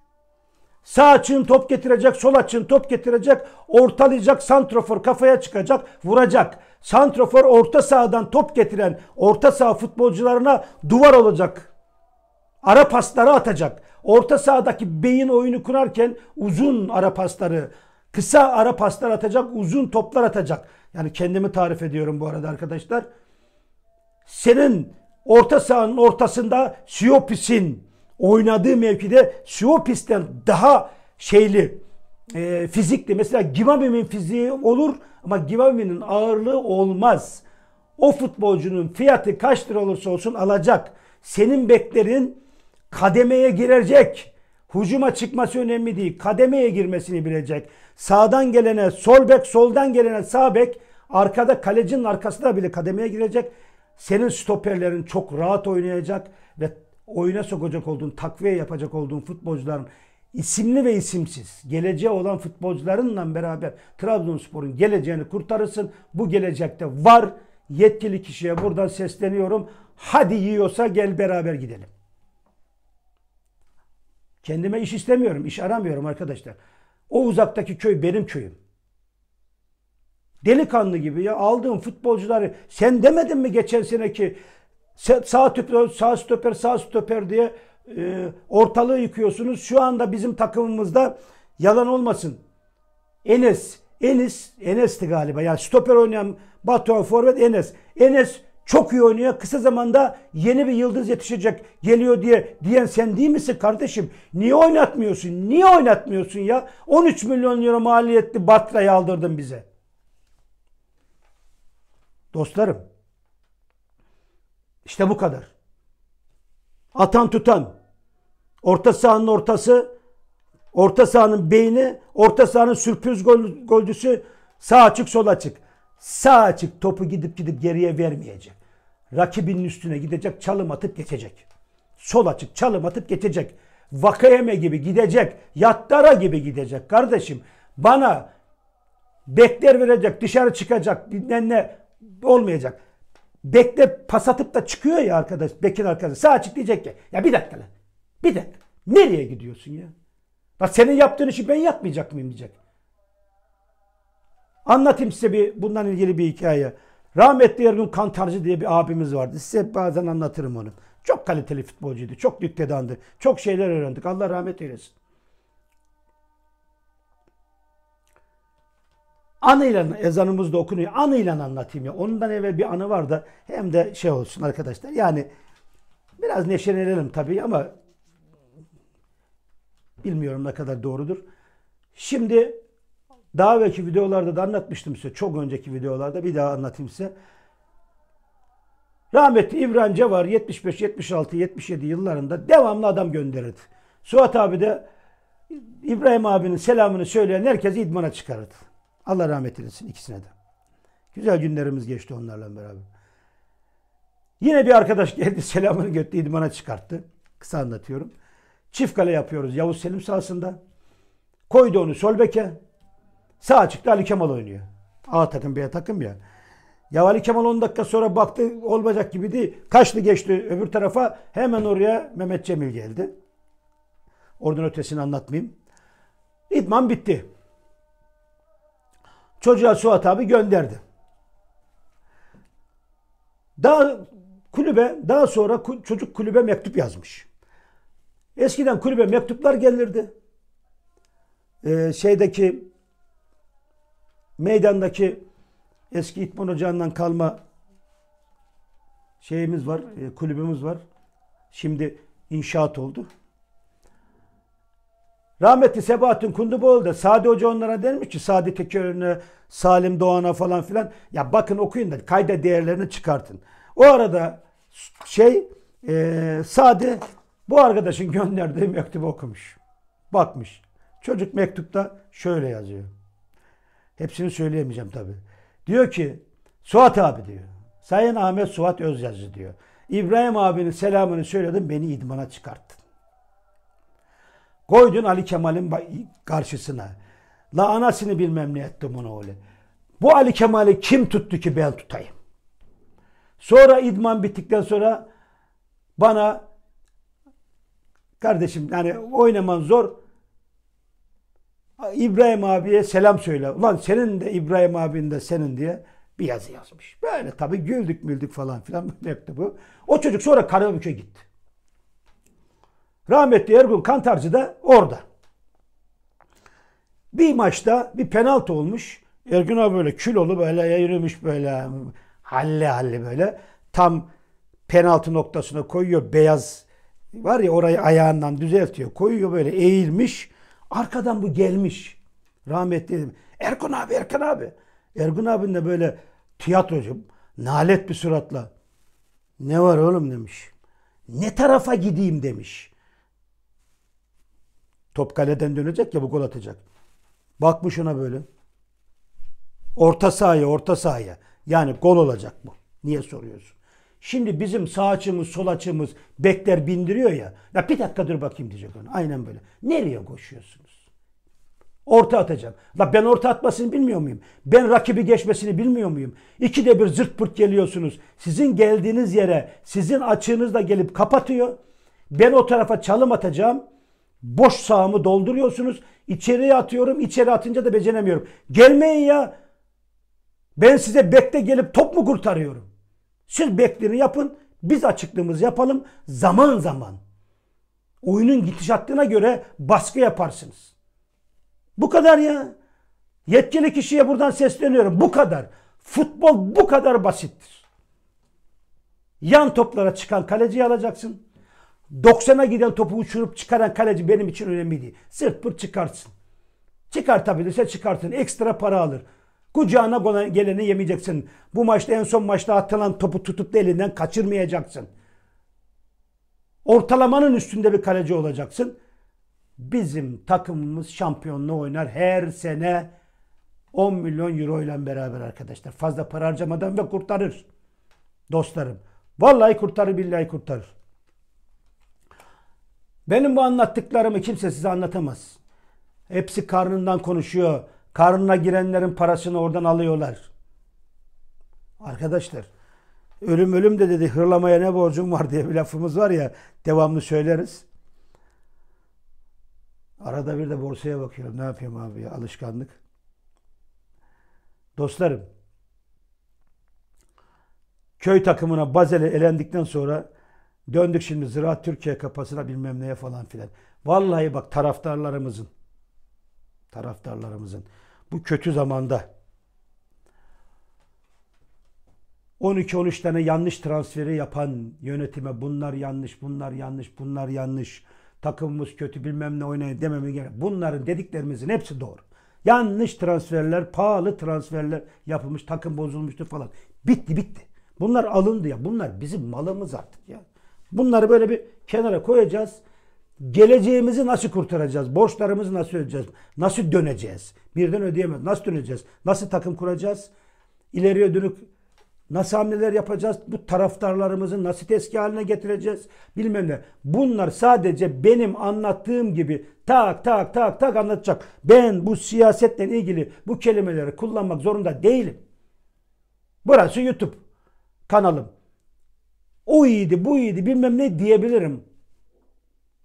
A: Sağ açığın top getirecek, sol açığın top getirecek, ortalayacak, santrofor kafaya çıkacak, vuracak. Santrofor orta sahadan top getiren orta saha futbolcularına duvar olacak. Ara pasları atacak. Orta sahadaki beyin oyunu kurarken uzun ara pasları, kısa ara paslar atacak, uzun toplar atacak. Yani kendimi tarif ediyorum bu arada arkadaşlar. Senin orta sahanın ortasında Siopis'in oynadığı mevkide Siopis'ten daha şeyli e, fizikli. Mesela Gimami'nin fiziği olur ama Gimami'nin ağırlığı olmaz. O futbolcunun fiyatı kaç lira olursa olsun alacak. Senin beklerin kademeye girecek. Hucuma çıkması önemli değil. Kademeye girmesini bilecek. Sağdan gelene sol bek, soldan gelene sağ bek. Arkada kalecinin arkasında bile kademeye girecek senin stoperlerin çok rahat oynayacak ve oyuna sokacak olduğun, takviye yapacak olduğun futbolcuların isimli ve isimsiz geleceği olan futbolcularınla beraber Trabzonspor'un geleceğini kurtarırsın. Bu gelecekte var. Yetkili kişiye buradan sesleniyorum. Hadi yiyorsa gel beraber gidelim. Kendime iş istemiyorum, iş aramıyorum arkadaşlar. O uzaktaki köy benim köyüm. Delikanlı gibi ya aldığın futbolcuları sen demedin mi geçen seneki sağ stoper, sağ stoper, sağ stoper diye e, ortalığı yıkıyorsunuz. Şu anda bizim takımımızda yalan olmasın. Enes, Enes, Enes'ti galiba. Yani stoper oynayan Batuhan Forvet Enes. Enes çok iyi oynuyor. Kısa zamanda yeni bir yıldız yetişecek geliyor diye diyen sen değil misin kardeşim? Niye oynatmıyorsun? Niye oynatmıyorsun ya? 13 milyon euro maliyetli Batra'yı aldırdın bize. Dostlarım, işte bu kadar. Atan tutan, orta sahanın ortası, orta sahanın beyni, orta sahanın sürpriz gol, golcüsü sağ açık sol açık. Sağ açık topu gidip gidip geriye vermeyecek. Rakibinin üstüne gidecek, çalım atıp geçecek. Sol açık, çalım atıp geçecek. Vakayeme gibi gidecek. Yattara gibi gidecek. Kardeşim bana bekler verecek, dışarı çıkacak, bilmem ne olmayacak. Bekle pas atıp da çıkıyor ya arkadaş. Bekir arkadaş. Sağ açık diyecek ki. Ya bir dakika lan. Bir dakika. Nereye gidiyorsun ya? Lan senin yaptığın işi ben yapmayacak mıyım diyecek. Anlatayım size bir bundan ilgili bir hikaye. Rahmetli Ergun Kantarcı diye bir abimiz vardı. Size bazen anlatırım onu. Çok kaliteli futbolcuydu. Çok düktedandı. Çok şeyler öğrendik. Allah rahmet eylesin. Anıyla ezanımız da okunuyor. Anıyla anlatayım ya. Ondan evvel bir anı var da hem de şey olsun arkadaşlar. Yani biraz neşelenelim tabii ama bilmiyorum ne kadar doğrudur. Şimdi daha önceki videolarda da anlatmıştım size. Çok önceki videolarda bir daha anlatayım size. Rahmetli İbrahim Cevar 75, 76, 77 yıllarında devamlı adam gönderirdi. Suat abi de İbrahim abinin selamını söyleyen herkesi idmana çıkarırdı. Allah rahmet eylesin ikisine de. Güzel günlerimiz geçti onlarla beraber. Yine bir arkadaş geldi selamını göttü bana çıkarttı. Kısa anlatıyorum. Çift kale yapıyoruz Yavuz Selim sahasında. Koydu onu Solbek'e. Sağ çıktı Ali Kemal oynuyor. A takım B takım ya. Ya Ali Kemal 10 dakika sonra baktı olmayacak gibiydi. Kaçtı geçti öbür tarafa. Hemen oraya Mehmet Cemil geldi. Oradan ötesini anlatmayayım. İdman bitti. Çocuğa Suat abi gönderdi. Daha kulübe daha sonra çocuk kulübe mektup yazmış. Eskiden kulübe mektuplar gelirdi. Ee, şeydeki meydandaki eski İtman Ocağı'ndan kalma şeyimiz var, e, kulübümüz var. Şimdi inşaat oldu. Rahmetli Sebahattin Kunduboğlu da Sadi Hoca onlara demiş ki Sadi tekerini Salim Doğan'a falan filan. Ya bakın okuyun da kayda değerlerini çıkartın. O arada şey e, Sadi bu arkadaşın gönderdiği mektubu okumuş. Bakmış. Çocuk mektupta şöyle yazıyor. Hepsini söyleyemeyeceğim tabi. Diyor ki Suat abi diyor. Sayın Ahmet Suat Özyazı diyor. İbrahim abinin selamını söyledim beni idmana çıkarttın. Koydun Ali Kemal'in karşısına. La anasını bilmem ne ettim ona öyle. Bu Ali Kemal'i kim tuttu ki ben tutayım? Sonra idman bittikten sonra bana kardeşim yani oynaman zor. İbrahim abiye selam söyle. Ulan senin de İbrahim abin de senin diye bir yazı yazmış. Böyle tabii güldük müldük falan filan mektubu. O çocuk sonra Karabük'e gitti. Rahmetli Ergun Kantarcı da orada. Bir maçta bir penaltı olmuş. Ergun abi böyle kilolu böyle yürümüş böyle halle halle böyle. Tam penaltı noktasına koyuyor beyaz var ya orayı ayağından düzeltiyor. Koyuyor böyle eğilmiş. Arkadan bu gelmiş. Rahmetli dedim. Ergun abi Ergun abi. Ergun abin de böyle tiyatrocu nalet bir suratla ne var oğlum demiş. Ne tarafa gideyim demiş. Top kaleden dönecek ya bu gol atacak. Bakmış ona böyle. Orta sahaya, orta sahaya. Yani gol olacak bu. Niye soruyorsun? Şimdi bizim sağ açımız, sol açımız bekler bindiriyor ya. Ya bir dakika dur bakayım diyecek ona. Aynen böyle. Nereye koşuyorsunuz? Orta atacağım. La ben orta atmasını bilmiyor muyum? Ben rakibi geçmesini bilmiyor muyum? İki de bir zırt pırt geliyorsunuz. Sizin geldiğiniz yere sizin açığınızla gelip kapatıyor. Ben o tarafa çalım atacağım. Boş sahamı dolduruyorsunuz. İçeriye atıyorum. İçeri atınca da beceremiyorum. Gelmeyin ya. Ben size bekle gelip top mu kurtarıyorum? Siz beklerini yapın. Biz açıklığımızı yapalım. Zaman zaman. Oyunun gidişatına göre baskı yaparsınız. Bu kadar ya. Yetkili kişiye buradan sesleniyorum. Bu kadar. Futbol bu kadar basittir. Yan toplara çıkan kaleciyi alacaksın. 90'a giden topu uçurup çıkaran kaleci benim için önemli değil. Sırt pırt çıkartsın. Çıkartabilirse çıkartın. Ekstra para alır. Kucağına geleni yemeyeceksin. Bu maçta en son maçta atılan topu tutup da elinden kaçırmayacaksın. Ortalamanın üstünde bir kaleci olacaksın. Bizim takımımız şampiyonluğu oynar her sene 10 milyon euro ile beraber arkadaşlar. Fazla para harcamadan ve kurtarır. Dostlarım. Vallahi kurtarır billahi kurtarır. Benim bu anlattıklarımı kimse size anlatamaz. Hepsi karnından konuşuyor. Karnına girenlerin parasını oradan alıyorlar. Arkadaşlar ölüm ölüm de dedi hırlamaya ne borcum var diye bir lafımız var ya devamlı söyleriz. Arada bir de borsaya bakıyorum. Ne yapayım abi ya alışkanlık. Dostlarım köy takımına Bazel'e elendikten sonra Döndük şimdi Ziraat Türkiye kapasına bilmem neye falan filan. Vallahi bak taraftarlarımızın taraftarlarımızın bu kötü zamanda 12-13 tane yanlış transferi yapan yönetime bunlar yanlış, bunlar yanlış, bunlar yanlış. Takımımız kötü bilmem ne oynayın dememe gerek. Bunların dediklerimizin hepsi doğru. Yanlış transferler, pahalı transferler yapılmış, takım bozulmuştu falan. Bitti bitti. Bunlar alındı ya. Bunlar bizim malımız artık ya. Bunları böyle bir kenara koyacağız. Geleceğimizi nasıl kurtaracağız? Borçlarımızı nasıl ödeyeceğiz? Nasıl döneceğiz? Birden ödeyemez. Nasıl döneceğiz? Nasıl takım kuracağız? İleriye dönük nasıl hamleler yapacağız? Bu taraftarlarımızı nasıl tezki haline getireceğiz? Bilmem ne. Bunlar sadece benim anlattığım gibi tak tak tak tak anlatacak. Ben bu siyasetle ilgili bu kelimeleri kullanmak zorunda değilim. Burası YouTube kanalım o iyiydi, bu iyiydi, bilmem ne diyebilirim.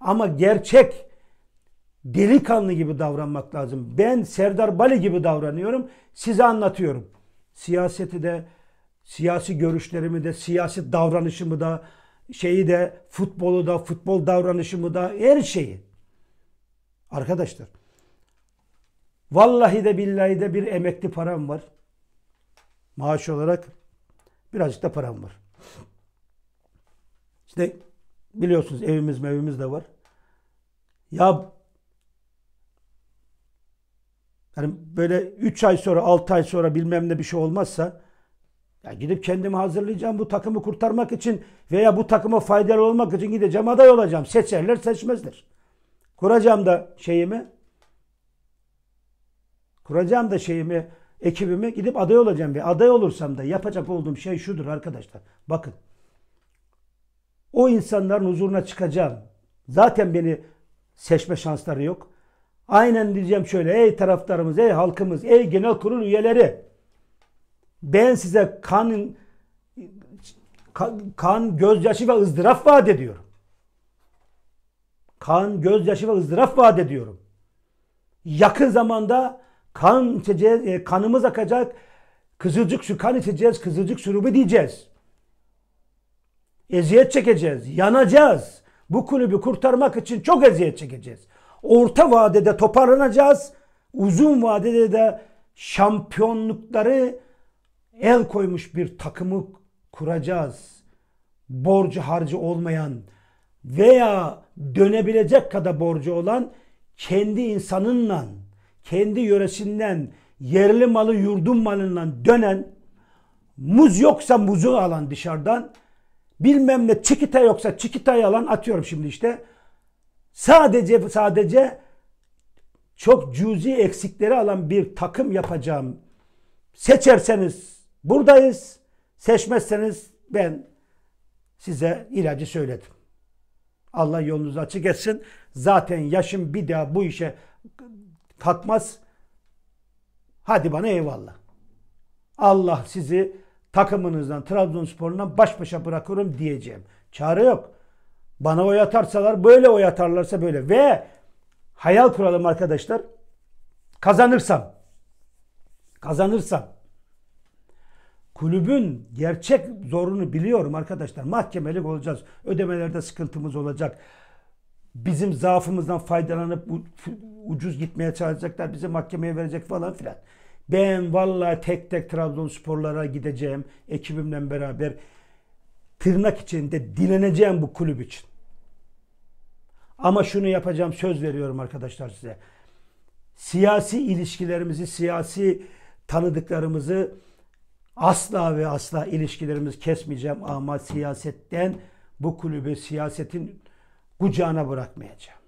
A: Ama gerçek delikanlı gibi davranmak lazım. Ben Serdar Bali gibi davranıyorum. Size anlatıyorum. Siyaseti de, siyasi görüşlerimi de, siyasi davranışımı da, şeyi de, futbolu da, futbol davranışımı da, her şeyi. Arkadaşlar, vallahi de billahi de bir emekli param var. Maaş olarak birazcık da param var. İşte biliyorsunuz evimiz mevimiz de var. Ya yani böyle 3 ay sonra 6 ay sonra bilmem ne bir şey olmazsa ya gidip kendimi hazırlayacağım bu takımı kurtarmak için veya bu takıma faydalı olmak için gideceğim aday olacağım. Seçerler seçmezler. Kuracağım da şeyimi kuracağım da şeyimi ekibimi gidip aday olacağım ve aday olursam da yapacak olduğum şey şudur arkadaşlar. Bakın o insanların huzuruna çıkacağım. Zaten beni seçme şansları yok. Aynen diyeceğim şöyle ey taraftarımız, ey halkımız, ey genel kurul üyeleri. Ben size kanın kan, gözyaşı ve ızdıraf vaat ediyorum. Kan, gözyaşı ve ızdıraf vaat ediyorum. Yakın zamanda kan içeceğiz, e, kanımız akacak, kızılcık su kan içeceğiz, kızılcık şurubu diyeceğiz. Eziyet çekeceğiz, yanacağız. Bu kulübü kurtarmak için çok eziyet çekeceğiz. Orta vadede toparlanacağız. Uzun vadede de şampiyonlukları el koymuş bir takımı kuracağız. Borcu harcı olmayan veya dönebilecek kadar borcu olan kendi insanınla, kendi yöresinden, yerli malı yurdun malından dönen, muz yoksa muzu alan dışarıdan bilmem ne çikita yoksa çikita yalan atıyorum şimdi işte. Sadece sadece çok cüzi eksikleri alan bir takım yapacağım. Seçerseniz buradayız. Seçmezseniz ben size ilacı söyledim. Allah yolunuzu açık etsin. Zaten yaşım bir daha bu işe katmaz. Hadi bana eyvallah. Allah sizi takımınızdan, Trabzonspor'undan baş başa bırakırım diyeceğim. Çare yok. Bana oy atarsalar böyle oy atarlarsa böyle. Ve hayal kuralım arkadaşlar. Kazanırsam, kazanırsam kulübün gerçek zorunu biliyorum arkadaşlar. Mahkemelik olacağız. Ödemelerde sıkıntımız olacak. Bizim zaafımızdan faydalanıp ucuz gitmeye çalışacaklar. Bizi mahkemeye verecek falan filan. Ben valla tek tek Trabzonsporlara gideceğim ekibimle beraber. Tırnak içinde dileneceğim bu kulüp için. Ama şunu yapacağım söz veriyorum arkadaşlar size. Siyasi ilişkilerimizi, siyasi tanıdıklarımızı asla ve asla ilişkilerimiz kesmeyeceğim ama siyasetten bu kulübü siyasetin kucağına bırakmayacağım.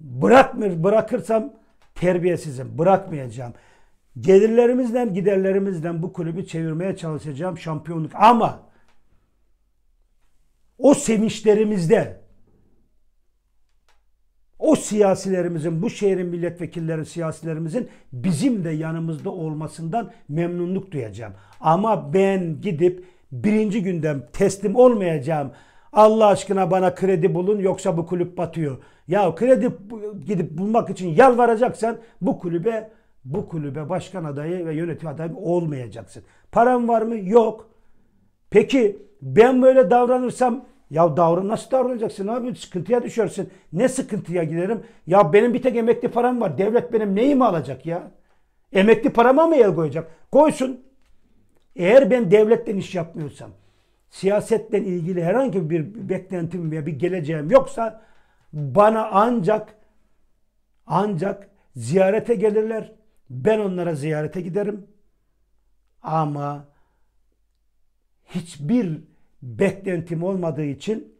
A: Bırakmır, bırakırsam terbiyesizim, bırakmayacağım. Gelirlerimizden, giderlerimizden bu kulübü çevirmeye çalışacağım şampiyonluk. Ama o sevinçlerimizde, o siyasilerimizin, bu şehrin milletvekilleri siyasilerimizin bizim de yanımızda olmasından memnunluk duyacağım. Ama ben gidip birinci günden teslim olmayacağım. Allah aşkına bana kredi bulun yoksa bu kulüp batıyor. Ya kredi gidip bulmak için yalvaracaksan bu kulübe bu kulübe başkan adayı ve yönetim adayı olmayacaksın. Param var mı? Yok. Peki ben böyle davranırsam ya davran nasıl davranacaksın abi? Sıkıntıya düşersin. Ne sıkıntıya giderim? Ya benim bir tek emekli param var. Devlet benim neyi mi alacak ya? Emekli parama mı el koyacak? Koysun. Eğer ben devletten iş yapmıyorsam, siyasetle ilgili herhangi bir beklentim veya bir geleceğim yoksa bana ancak ancak ziyarete gelirler. Ben onlara ziyarete giderim. Ama hiçbir beklentim olmadığı için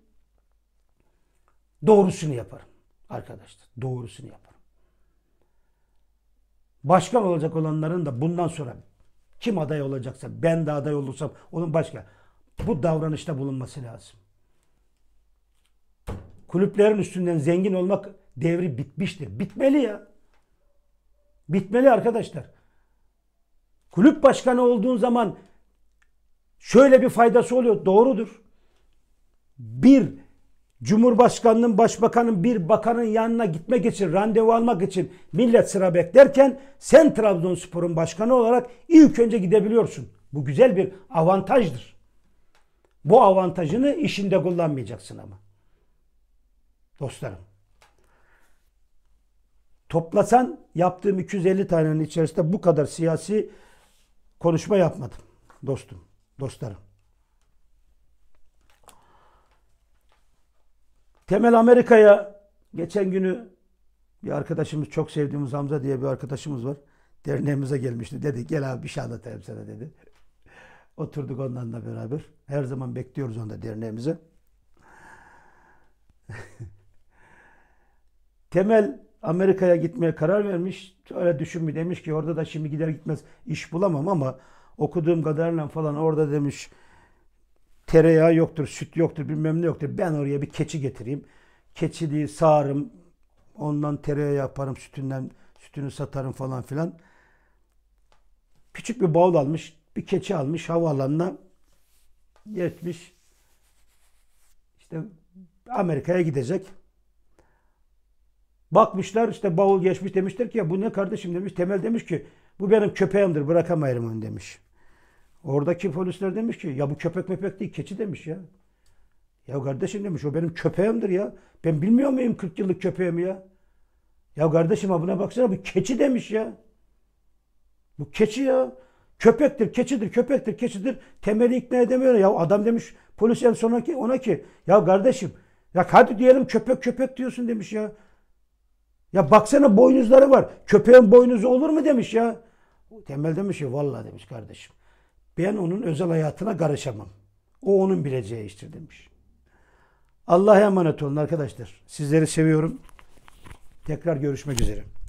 A: doğrusunu yaparım arkadaşlar. Doğrusunu yaparım. Başkan olacak olanların da bundan sonra kim aday olacaksa ben de aday olursam onun başka bu davranışta bulunması lazım. Kulüplerin üstünden zengin olmak devri bitmiştir. Bitmeli ya. Bitmeli arkadaşlar. Kulüp başkanı olduğun zaman şöyle bir faydası oluyor. Doğrudur. Bir Cumhurbaşkanının, başbakanın, bir bakanın yanına gitmek için, randevu almak için millet sıra beklerken sen Trabzonspor'un başkanı olarak ilk önce gidebiliyorsun. Bu güzel bir avantajdır. Bu avantajını işinde kullanmayacaksın ama. Dostlarım. Toplasan yaptığım 250 tanenin içerisinde bu kadar siyasi konuşma yapmadım. Dostum, dostlarım. Temel Amerika'ya geçen günü bir arkadaşımız çok sevdiğimiz Hamza diye bir arkadaşımız var. Derneğimize gelmişti. Dedi gel abi bir şey anlatayım sana dedi. Oturduk onlarla beraber. Her zaman bekliyoruz onda derneğimize. Temel Amerika'ya gitmeye karar vermiş. Öyle düşünmüş. Demiş ki orada da şimdi gider gitmez iş bulamam ama okuduğum kadarıyla falan orada demiş tereyağı yoktur, süt yoktur, bilmem ne yoktur. Ben oraya bir keçi getireyim. Keçiliği sağarım. Ondan tereyağı yaparım, sütünden sütünü satarım falan filan. Küçük bir bavul almış bir keçi almış havaalanına yetmiş. İşte Amerika'ya gidecek. Bakmışlar işte bavul geçmiş demiştir ki ya bu ne kardeşim demiş. Temel demiş ki bu benim köpeğimdir bırakamayırım onu demiş. Oradaki polisler demiş ki ya bu köpek mepek değil keçi demiş ya. Ya kardeşim demiş o benim köpeğimdir ya. Ben bilmiyor muyum 40 yıllık köpeğimi ya. Ya kardeşim buna baksana bu keçi demiş ya. Bu keçi ya. Köpektir, keçidir, köpektir, keçidir. Temeli ikna edemiyor. Ya adam demiş polis en sona ki ona ki ya kardeşim ya hadi diyelim köpek köpek diyorsun demiş ya. Ya baksana boynuzları var. Köpeğin boynuzu olur mu demiş ya. Temel demiş ya vallahi demiş kardeşim. Ben onun özel hayatına karışamam. O onun bileceği iştir demiş. Allah'a emanet olun arkadaşlar. Sizleri seviyorum. Tekrar görüşmek üzere.